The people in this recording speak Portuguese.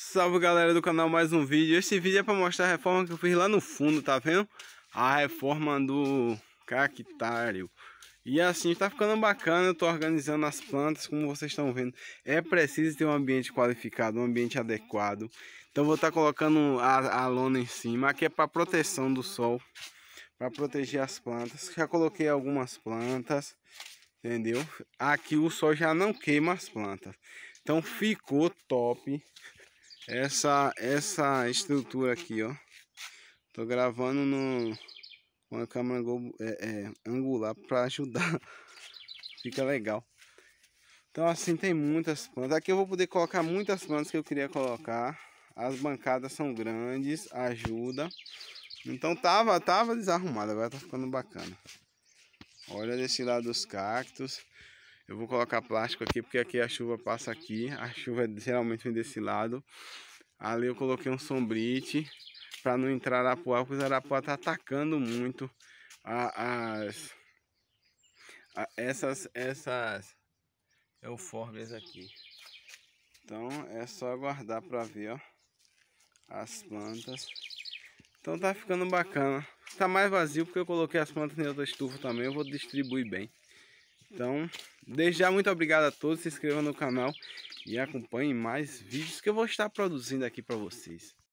Salve galera do canal, mais um vídeo Esse vídeo é pra mostrar a reforma que eu fiz lá no fundo, tá vendo? A reforma do cactário E assim, tá ficando bacana, eu tô organizando as plantas Como vocês estão vendo É preciso ter um ambiente qualificado, um ambiente adequado Então vou estar tá colocando a, a, lona em cima Aqui é pra proteção do sol Pra proteger as plantas Já coloquei algumas plantas Entendeu? Aqui o sol já não queima as plantas então ficou top essa, essa estrutura aqui, ó. Tô gravando no, uma câmera é, é, angular para ajudar. Fica legal. Então assim tem muitas plantas. Aqui eu vou poder colocar muitas plantas que eu queria colocar. As bancadas são grandes, ajuda. Então tava, tava desarrumado, agora tá ficando bacana. Olha desse lado os cactos. Eu vou colocar plástico aqui, porque aqui a chuva passa aqui. A chuva é geralmente vem desse lado. Ali eu coloquei um sombrite para não entrar arapuá, porque os arapuá tá atacando muito as... A, essas... essas eufórbias é aqui. Então é só aguardar para ver, ó. As plantas. Então tá ficando bacana. Tá mais vazio porque eu coloquei as plantas em outra estufa também. Eu vou distribuir bem. Então, desde já, muito obrigado a todos. Se inscrevam no canal e acompanhem mais vídeos que eu vou estar produzindo aqui para vocês.